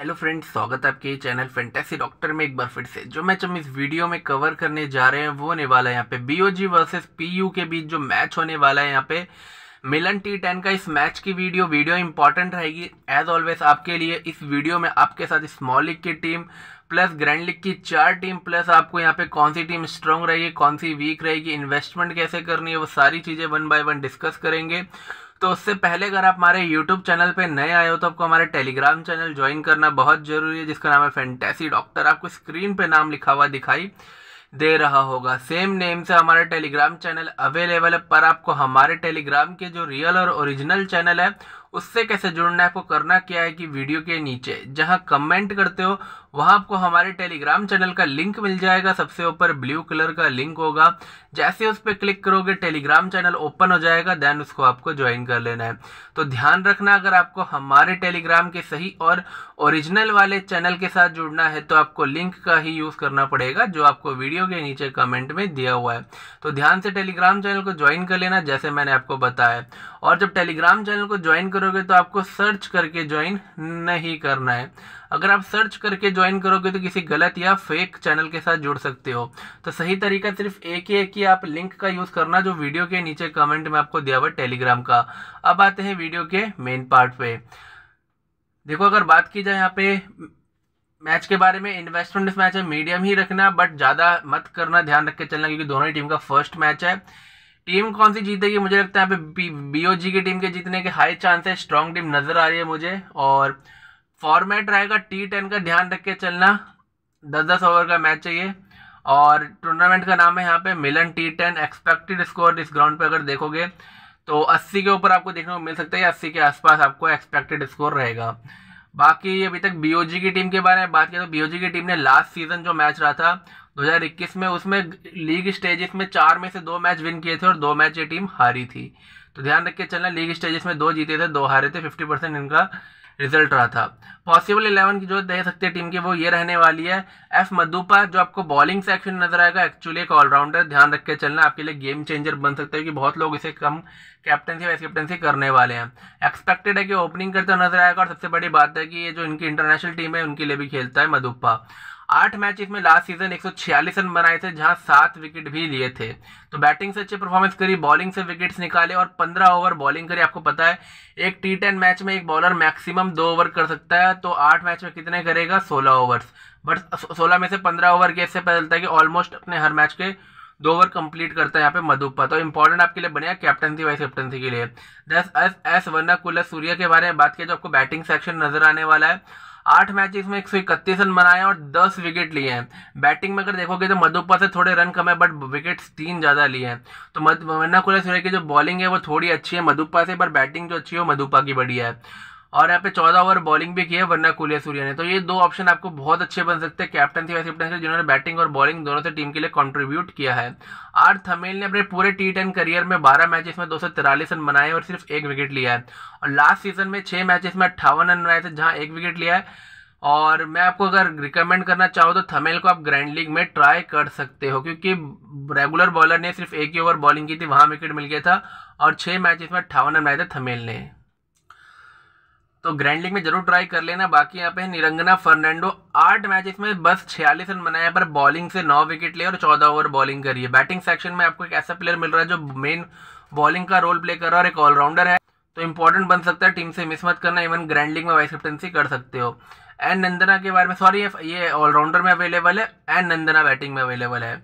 hello friends स्वागत है आपके चैनल फेंटेसी डॉक्टर में एक बार फिर से जो मैच हम इस वीडियो में कवर करने जा रहे हैं वो होने वाला है यहाँ पे बीओजी वर्सेस पीयू के बीच जो मैच होने वाला है यहाँ पे मिलन टी टेन का इस मैच की वीडियो वीडियो इंपॉर्टेंट रहेगी एज ऑलवेज आपके लिए इस वीडियो में आपके साथ स्मॉल लीग की टीम प्लस ग्रैंड लीग की चार टीम प्लस आपको यहाँ पे कौन सी टीम स्ट्रॉन्ग रहेगी कौन सी वीक रहेगी इन्वेस्टमेंट कैसे करनी है वो सारी चीज़ें वन बाय वन डिस्कस करेंगे तो उससे पहले अगर आप हमारे यूट्यूब चैनल पर नए आए हो तो आपको हमारे टेलीग्राम चैनल ज्वाइन करना बहुत ज़रूरी है जिसका नाम है फैंटेसी डॉक्टर आपको स्क्रीन पर नाम लिखा हुआ दिखाई दे रहा होगा सेम नेम से हमारा टेलीग्राम चैनल अवेलेबल है पर आपको हमारे टेलीग्राम के जो रियल और ओरिजिनल चैनल है उससे कैसे जुड़ना है आपको करना क्या है कि वीडियो के नीचे जहां कमेंट करते हो वहां आपको हमारे टेलीग्राम चैनल का लिंक मिल जाएगा सबसे ऊपर ब्लू कलर का लिंक होगा जैसे उस पर क्लिक करोगे टेलीग्राम चैनल ओपन हो जाएगा देन उसको आपको ज्वाइन कर लेना है तो ध्यान रखना अगर आपको हमारे टेलीग्राम के सही और ओरिजिनल वाले चैनल के साथ जुड़ना है तो आपको लिंक का ही यूज़ करना पड़ेगा जो आपको वीडियो के नीचे कमेंट में दिया हुआ है तो ध्यान से टेलीग्राम चैनल को ज्वाइन कर लेना जैसे मैंने आपको बताया और जब टेलीग्राम चैनल को ज्वाइन करोगे तो आपको सर्च करके ज्वाइन नहीं करना है अगर आप सर्च करके ज्वाइन करोगे तो किसी गलत या फेक चैनल के साथ जुड़ सकते हो तो सही तरीका सिर्फ एक ही है कि आप लिंक का यूज़ करना जो वीडियो के नीचे कमेंट में आपको दिया हुआ टेलीग्राम का अब आते हैं वीडियो के मेन पार्ट पे देखो अगर बात की जाए यहाँ पे मैच के बारे में इन्वेस्टमेंट इस मैच में मीडियम ही रखना बट ज़्यादा मत करना ध्यान रख के चलना क्योंकि दोनों ही टीम का फर्स्ट मैच है टीम कौन सी जीतेगी मुझे लगता है बीओजी की टीम के जीतने के हाई चांस है स्ट्रांग टीम नज़र आ रही है मुझे और फॉर्मेट रहेगा टी टेन का ध्यान रख के चलना दस दस ओवर का मैच चाहिए और टूर्नामेंट का नाम है यहाँ पे Milan T ten expected score इस ग्राउंड पे अगर देखोगे तो 80 के ऊपर आपको देखने को मिल सकता है या 80 के आसपास आपको एक्सपेक्टेड स्कोर रहेगा बाकी अभी तक बीओजी की टीम के बारे में बात किया तो बीओजी की टीम ने लास्ट सीजन जो मैच रहा था 2021 में उसमें लीग स्टेजेस में चार में से दो मैच विन किए थे और दो मैच ये टीम हारी थी तो ध्यान रख के चलना लीग स्टेजेस में दो जीते थे दो हारे थे 50 परसेंट इनका रिजल्ट रहा था पॉसिबल इलेवन की जो दे सकती है टीम की वो ये रहने वाली है एफ मधुपा जो आपको बॉलिंग सेक्शन नजर आएगा एक्चुअली एक ऑलराउंडर ध्यान रख के चलना आपके लिए गेम चेंजर बन सकता है कि बहुत लोग इसे कम कैप्टनसी वाइस कैप्टनसी करने वाले हैं एक्सपेक्टेड है कि ओपनिंग करता नजर आएगा और सबसे बड़ी बात है कि ये जो इनकी इंटरनेशनल टीम है उनके लिए भी खेलता है मधुप्पा आठ मैच इसमें लास्ट सीजन एक रन बनाए थे जहां सात विकेट भी लिए थे तो बैटिंग से अच्छे परफॉर्मेंस करी बॉलिंग से विकेट्स निकाले और पंद्रह ओवर बॉलिंग करी आपको पता है एक टी टेन मैच में एक बॉलर मैक्सिमम दो ओवर कर सकता है तो आठ मैच में कितने करेगा सोलह ओवर्स बट सोलह में से पंद्रह ओवर के इससे पता चलता है कि ऑलमोस्ट अपने हर मैच के दो ओवर कंप्लीट करता है यहाँ पे मधुपा तो इंपॉर्टेंट आपके लिए बनेगा कैप्टनसी वाइस कैप्टनसी के लिए दस S S Warnakulasuriya के बारे में बात किया जो आपको बैटिंग सेक्शन नजर आने वाला है आठ मैच में एक सौ इकतीस रन बनाए और दस विकेट लिए हैं बैटिंग में अगर देखोगे तो मधुपा से थोड़े रन कम है बट विकेट्स तीन ज़्यादा लिए हैं तो मन्ना कुला सूर्य की जो बॉलिंग है वो थोड़ी अच्छी है मधुपा से पर बैटिंग जो अच्छी है वो मधुपा की बढ़िया है और यहाँ पे चौदह ओवर बॉलिंग भी की है वरना कुलिया सूर्या ने तो ये दो ऑप्शन आपको बहुत अच्छे बन सकते हैं कैप्टन थी वैसे कैप्टन जिन्होंने बैटिंग और बॉलिंग दोनों से टीम के लिए कंट्रीब्यूट किया है आर थमेल ने अपने पूरे टी टेन करियर में बारह मैचेस में दो रन बनाए और सिर्फ एक विकेट लिया है और लास्ट सीजन में छः मैचेस में अट्ठावन रन बनाए थे जहाँ एक विकेट लिया है और मैं आपको अगर रिकमेंड करना चाहूँ तो थमेल को आप ग्रैंड लीग में ट्राई कर सकते हो क्योंकि रेगुलर बॉलर ने सिर्फ एक ही ओवर बॉलिंग की थी वहाँ विकेट मिल गया था और छः मैचेस में अट्ठावन रन बनाए थे थमेल ने तो ग्रैंड लीग में जरूर ट्राई कर लेना बाकी यहाँ पे निरंगना फर्नांडो आठ मैचेस में बस छियालीस रन बनाया पर बॉलिंग से नौ विकेट लिए और चौदह ओवर बॉलिंग करी है बैटिंग सेक्शन में आपको एक ऐसा प्लेयर मिल रहा है जो मेन बॉलिंग का रोल प्ले कर रहा है और एक ऑलराउंडर है तो इंपॉर्टेंट बन सकता है टीम से मिस मत करना इवन ग्रैंड लीग में वाइस कैप्टनसी कर सकते हो एन नंदना के बारे में सॉरी ये ऑलराउंडर में अवेलेबल है एन नंदना बैटिंग में अवेलेबल है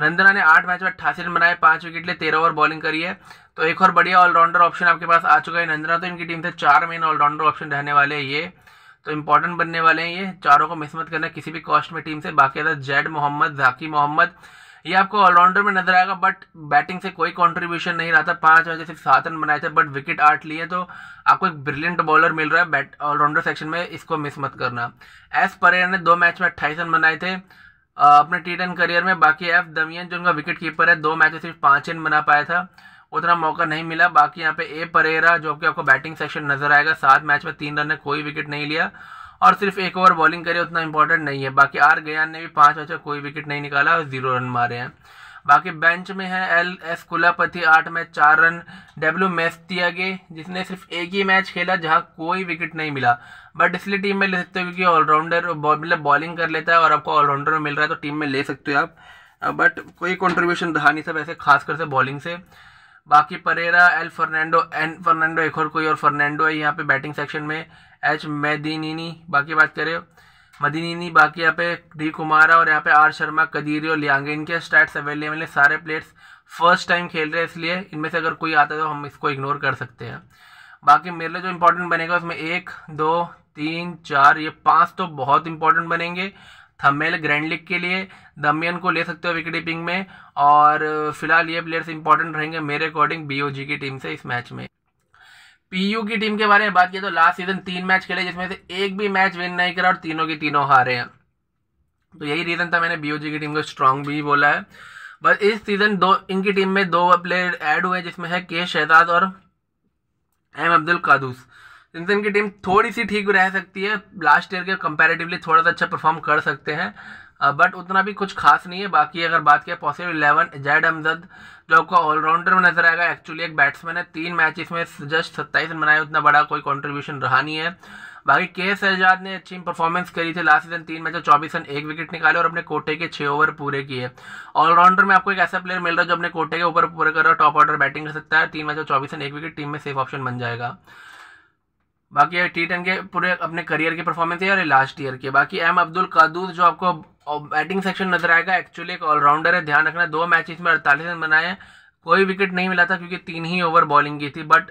नंदना ने आठ मैच में अट्ठासी रन बनाए पांच विकेट लिए तेरह ओवर बॉलिंग करी है तो एक और बढ़िया ऑलराउंडर ऑप्शन आपके पास आ चुका है नंदना तो इनकी टीम से चार मेन ऑलराउंडर ऑप्शन रहने वाले हैं ये तो इंपॉर्टेंट बनने वाले हैं ये चारों को मिस मत करना किसी भी कॉस्ट में टीम से बाकी अदर जैड मोहम्मद जाकी मोहम्मद ये आपको ऑलराउंडर में नजर आएगा बट बैटिंग से कोई कंट्रीब्यूशन नहीं रहा था पांच मैच सिर्फ सात रन बनाए थे बट विकेट आठ लिए तो आपको एक ब्रिलियंट बॉलर मिल रहा है बैट ऑलराउंडर सेक्शन में इसको मिस मत करना एस परेर ने दो मैच में अट्ठाईस रन बनाए थे अपने टी टेन करियर में बाकी एफ दमियन जो उनका विकेट कीपर है दो मैच सिर्फ पांच रन बना पाया था उतना मौका नहीं मिला बाकी यहाँ पे ए परेरा जो कि आपको बैटिंग सेक्शन नजर आएगा सात मैच में तीन रन ने कोई विकेट नहीं लिया और सिर्फ एक ओवर बॉलिंग करी उतना इंपॉर्टेंट नहीं है बाकी आर गयान ने भी पाँच मैच में कोई विकेट नहीं निकाला और जीरो रन मारे हैं बाकी बेंच में है एल एस कुलापति आठ मैच चार रन डब्ल्यू मेस्तियागे जिसने सिर्फ एक ही मैच खेला जहां कोई विकेट नहीं मिला बट इसलिए टीम में ले सकते हो क्योंकि ऑलराउंडर मतलब बॉलिंग कर लेता है और आपको ऑलराउंडर मिल रहा है तो टीम में ले सकते हो आप बट कोई कंट्रीब्यूशन रहा नहीं सब ऐसे खास कर से बॉलिंग से बाकी परेरा एल फर्नांडो एन फर्नांडो एक और कोई और फर्नांडो है यहाँ पे बैटिंग सेक्शन में एच मेदिनीनी बाकी बात करें मदीनीनी बाकी यहाँ पे डी कुमारा और यहाँ पे आर शर्मा कदीरी और लियांगे इनके स्टैट्स अवेलेबल हैं सारे प्लेयर्स फर्स्ट टाइम खेल रहे हैं इसलिए इनमें से अगर कोई आता है तो हम इसको इग्नोर कर सकते हैं बाकी मेरे लिए जो इम्पोर्टेंट बनेगा उसमें एक दो तीन चार ये पाँच तो बहुत इंपॉर्टेंट बनेंगे थमेल लिग के लिए दमियन को ले सकते हो विकेट कीपिंग में और uh, फिलहाल ये प्लेयर्स इंपॉर्टेंट रहेंगे मेरे अकॉर्डिंग बीओजी की टीम से इस मैच में पीयू की टीम के बारे में बात किया तो लास्ट सीजन तीन मैच खेले जिसमें से एक भी मैच विन नहीं करा और तीनों की तीनों हारे हैं तो यही रीज़न था मैंने बीओजी की टीम को स्ट्रांग भी बोला है बस इस सीज़न दो इनकी टीम में दो प्लेयर ऐड हुए जिसमें है के शहजाद और एम अब्दुल कादूस जिनसन की टीम थोड़ी सी ठीक रह सकती है लास्ट ईयर के कंपैरेटिवली थोड़ा सा अच्छा परफॉर्म कर सकते हैं बट उतना भी कुछ खास नहीं है बाकी अगर बात किया पॉसिबल इलेवन जैड अमजद जो आपको ऑलराउंडर में नजर आएगा एक्चुअली एक बैट्समैन है तीन मैच में जस्ट सत्ताईस रन बनाए उतना बड़ा कोई कॉन्ट्रीब्यूशन रहा नहीं है बाकी के एस एजाद ने अच्छी परफॉर्मेंस करी थी लास्ट सीजन तीन मैच में चौबीस रन एक विकेट निकाले और अपने कोटे के छः ओवर पूरे किए ऑलराउंडर में आपको एक ऐसा प्लेयर मिल रहा है जो अपने कोटे के ऊपर पूरे कर रहा है टॉप ऑर्डर बैटिंग कर सकता है तीन मैच में चौबीस रन एक विकेट टीम में सेफ ऑप्शन बन जाएगा बाकी टी टेन के पूरे अपने करियर की परफॉर्मेंस है और लास्ट ईयर के बाकी एम अब्दुल कादूस जो आपको बैटिंग सेक्शन नजर आएगा एक्चुअली एक ऑलराउंडर है ध्यान रखना दो मैच में अड़तालीस रन बनाए हैं कोई विकेट नहीं मिला था क्योंकि तीन ही ओवर बॉलिंग की थी बट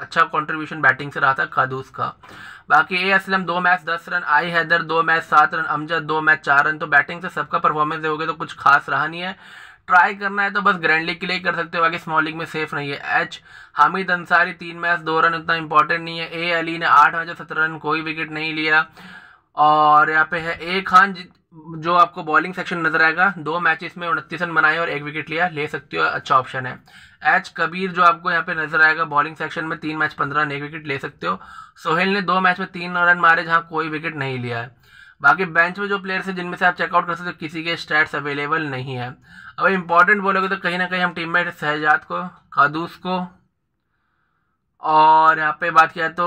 अच्छा कंट्रीब्यूशन बैटिंग से रहा था कादूस का बाकी ए असलम दो मैच दस रन आई हैदर दो मैच सात रन अमजद दो मैच चार रन तो बैटिंग से सबका परफॉर्मेंस हो गया तो कुछ खास रहा नहीं है ट्राई करना है तो बस ग्रैंड लीग के लिए कर सकते हो बाकी स्मॉल लीग में सेफ नहीं है एच हामिद अंसारी तीन मैच दो रन उतना इंपॉर्टेंट नहीं है ए अली ने आठ मैच सत्रह रन कोई विकेट नहीं लिया और यहाँ पे है ए खान जो आपको बॉलिंग सेक्शन नजर आएगा दो मैचेस में उनतीस रन बनाए और एक विकेट लिया ले सकते हो अच्छा ऑप्शन है एच कबीर जो आपको यहाँ पे नजर आएगा बॉलिंग सेक्शन में तीन मैच पंद्रह रन एक विकेट ले सकते हो सोहेल ने दो मैच में तीन रन मारे जहाँ कोई विकेट नहीं लिया है बाकी बेंच में जो प्लेयर्स हैं जिनमें से आप चेकआउट कर सकते हो तो किसी के स्टैट्स अवेलेबल नहीं है अब इम्पॉर्टेंट बोलोगे तो कहीं ना कहीं हम टीम में शहजाद को कादूस को और यहाँ पे बात किया तो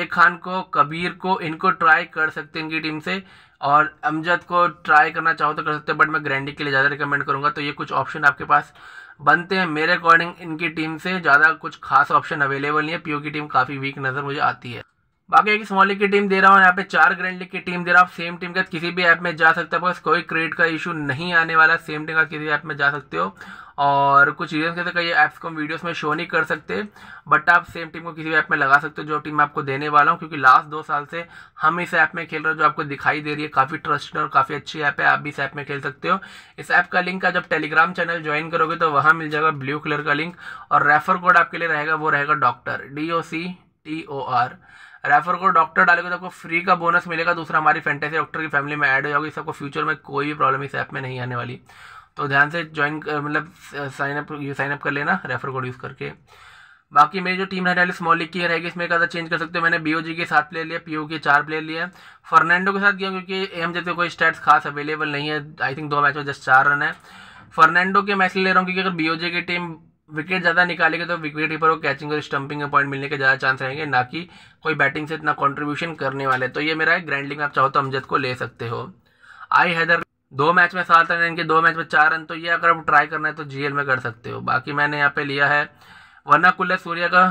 ए खान को कबीर को इनको ट्राई कर सकते हैं इनकी टीम से और अमजद को ट्राई करना चाहो तो कर सकते हैं बट मैं ग्रैंडी के लिए ज़्यादा रिकमेंड करूँगा तो ये कुछ ऑप्शन आपके पास बनते हैं मेरे अकॉर्डिंग इनकी टीम से ज़्यादा कुछ खास ऑप्शन अवेलेबल नहीं है पीओ की टीम काफ़ी वीक नज़र मुझे आती है बाकी एक स्मॉल की टीम दे रहा हूँ यहाँ पे चार ग्रैंड लीग की टीम दे रहा हूँ सेम टीम के किसी भी ऐप में जा सकते हो बस कोई क्रेडिट का इशू नहीं आने वाला सेम टीम का किसी ऐप में जा सकते हो और कुछ रीजन के तो कई ऐप्स को हम वीडियोस में शो नहीं कर सकते बट आप सेम टीम को किसी भी ऐप में लगा सकते हो जो टीम मैं आपको देने वाला हूँ क्योंकि लास्ट दो साल से हम इस ऐप में खेल रहे हो जो आपको दिखाई दे रही है काफ़ी ट्रस्ट और काफ़ी अच्छी ऐप है आप भी इस ऐप में खेल सकते हो इस ऐप का लिंक का जब टेलीग्राम चैनल ज्वाइन करोगे तो वहाँ मिल जाएगा ब्लू कलर का लिंक और रेफर कोड आपके लिए रहेगा वो रहेगा doctor D O C T O R refer को डॉक्टर डालोगे तो आपको फ्री का बोनस मिलेगा दूसरा हमारी फैंटेसी डॉक्टर की फैमिली में ऐड हो जाएगी सबको फ्यूचर में कोई भी प्रॉब्लम इस ऐप में नहीं आने वाली तो ध्यान से ज्वाइन मतलब साइनअप साइनअप कर लेना रेफर कोड यूज़ करके बाकी मेरी जो टीम रहने वाली स्मॉल लीग की रहेगी इसमें एक चेंज कर सकते हो मैंने बीओजी के साथ प्लेयर लिया पीओ के चार प्लेयर लिए फर्नैंडो के साथ गया क्योंकि एम जैसे कोई स्टैट्स खास अवेलेबल नहीं है आई थिंक दो मैच में जस्ट चार रन है फर्नैंडो के मैच ले रहा हूँ क्योंकि अगर बीओजे की टीम विकेट ज़्यादा निकालेंगे तो विकेट कीपर को कैचिंग और स्टंपिंग में पॉइंट मिलने के ज़्यादा चांस रहेंगे ना कि कोई बैटिंग से इतना कंट्रीब्यूशन करने वाले तो ये मेरा है ग्रैंड लीग आप चाहो तो अमजद को ले सकते हो आई हैदर दो मैच में सात रन इनके दो मैच में चार रन तो ये अगर आप ट्राई करना है तो जीएल में कर सकते हो बाकी मैंने यहाँ पे लिया है वरना कुल्ला सूर्य का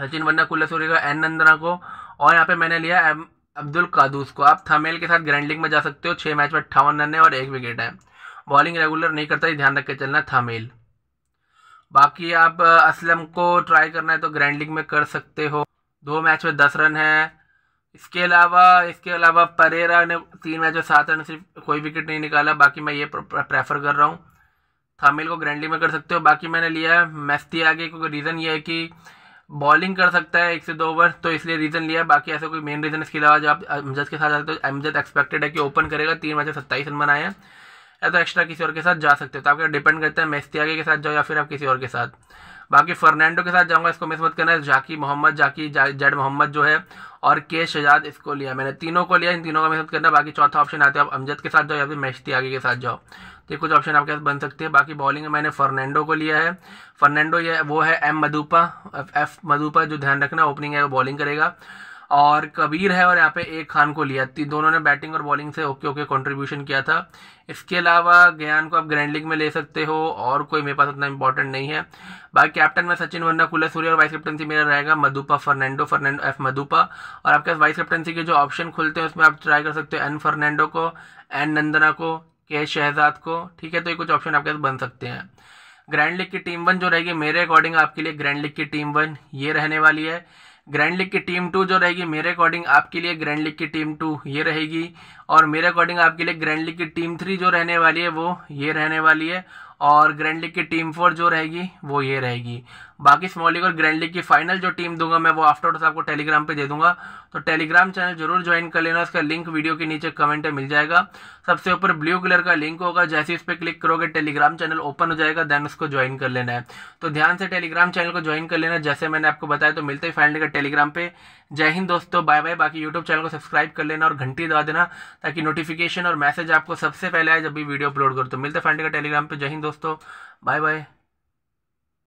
सचिन वरना कुल्ला सूर्य का एन नंदना को और यहाँ पे मैंने लिया अब्दुल कादूस को आप थमेल के साथ ग्रैंड लीग में जा सकते हो छः मैच में अट्ठावन रन है और एक विकेट है बॉलिंग रेगुलर नहीं करता ये ध्यान रख के चलना थमेल बाकी आप असलम को ट्राई करना है तो ग्रैंड लीग में कर सकते हो दो मैच में दस रन है इसके अलावा इसके अलावा परेरा ने तीन मैच में सात रन सिर्फ कोई विकेट नहीं निकाला बाकी मैं ये प्रेफर कर रहा हूँ थामिल को ग्रैंड लीग में कर सकते हो बाकी मैंने लिया है मस्ती आगे क्योंकि रीज़न ये है कि बॉलिंग कर सकता है एक से दो ओवर तो इसलिए रीज़न लिया बाकी ऐसा कोई मेन रीज़न इसके अलावा जो आप अमजद के साथ आते हो तो अमजद एक्सपेक्टेड है कि ओपन करेगा तीन मैच में सत्ताईस रन बनाए हैं या तो एक्स्ट्रा किसी और के साथ जा सकते हो तो आपका डिपेंड करता है मेस्तियागे के साथ जाओ या फिर आप किसी और के साथ बाकी फर्नैंडो के साथ जाऊंगा इसको मिस मत करना है जाकी मोहम्मद जाकी जेड मोहम्मद जो है और के शजाद इसको लिया मैंने तीनों को लिया इन तीनों का मिस मत करना बाकी चौथा ऑप्शन आते हैं आप अमजद के साथ जाओ या फिर मेस्तियागे के साथ जाओ तो कुछ ऑप्शन आपके पास बन सकते हैं बाकी बॉलिंग में मैंने फर्नैंडो को लिया है फर्नैंडो ये वो है एम मधुपा एफ मधुपा जो ध्यान रखना ओपनिंग है वो बॉलिंग करेगा और कबीर है और यहाँ पे एक खान को लिया दोनों ने बैटिंग और बॉलिंग से ओके ओके कंट्रीब्यूशन किया था इसके अलावा ज्ञान को आप ग्रैंड लीग में ले सकते हो और कोई मेरे पास उतना इंपॉर्टेंट नहीं है बाकी कैप्टन में सचिन वर्ना कुल सूर्य और वाइस कैप्टनसी मेरा रहेगा मधुपा फर्नैंडो फर्नैंडो एफ मधुपा और आपके पास वाइस कैप्टनसी के जो ऑप्शन खुलते हैं उसमें आप ट्राई कर सकते हो एन फर्नैंडो को एन नंदना को के शहजाद को ठीक है तो ये कुछ ऑप्शन आपके पास बन सकते हैं ग्रैंड लीग की टीम वन जो रहेगी मेरे अकॉर्डिंग आपके लिए ग्रैंड लीग की टीम वन ये रहने वाली है ग्रैंड लीग की टीम टू जो रहेगी मेरे अकॉर्डिंग आपके लिए ग्रैंड लीग की टीम टू ये रहेगी और मेरे अकॉर्डिंग आपके लिए ग्रैंड लीग की टीम थ्री जो रहने वाली है वो ये रहने वाली है और ग्रैंड लीग की टीम फोर जो रहेगी वो ये रहेगी बाकी स्मॉल लीग और ग्रैंड लीग की फाइनल जो टीम दूंगा मैं वो आफ्टर आपको टेलीग्राम पे दे दूंगा तो टेलीग्राम चैनल जरूर ज्वाइन कर लेना उसका लिंक वीडियो के नीचे कमेंट में मिल जाएगा सबसे ऊपर ब्लू कलर का लिंक होगा जैसे उस पर क्लिक करोगे टेलीग्राम चैनल ओपन हो जाएगा देन उसको ज्वाइन कर लेना है तो ध्यान से टेलीग्राम चैनल को ज्वाइन कर लेना जैसे मैंने आपको बताया तो मिलते ही फाइनल का टेलीग्राम पे जय हिंद दोस्तों बाय बाय बाकी यूट्यूब चैनल को सब्सक्राइब कर लेना और घंटी दबा देना ताकि नोटिफिकेशन और मैसेज आपको सबसे पहले आए जब भी वीडियो अपलोड करो तो मिलते फाइनल का टेलीग्राम पे जय हिंद दोस्तों बाय बाय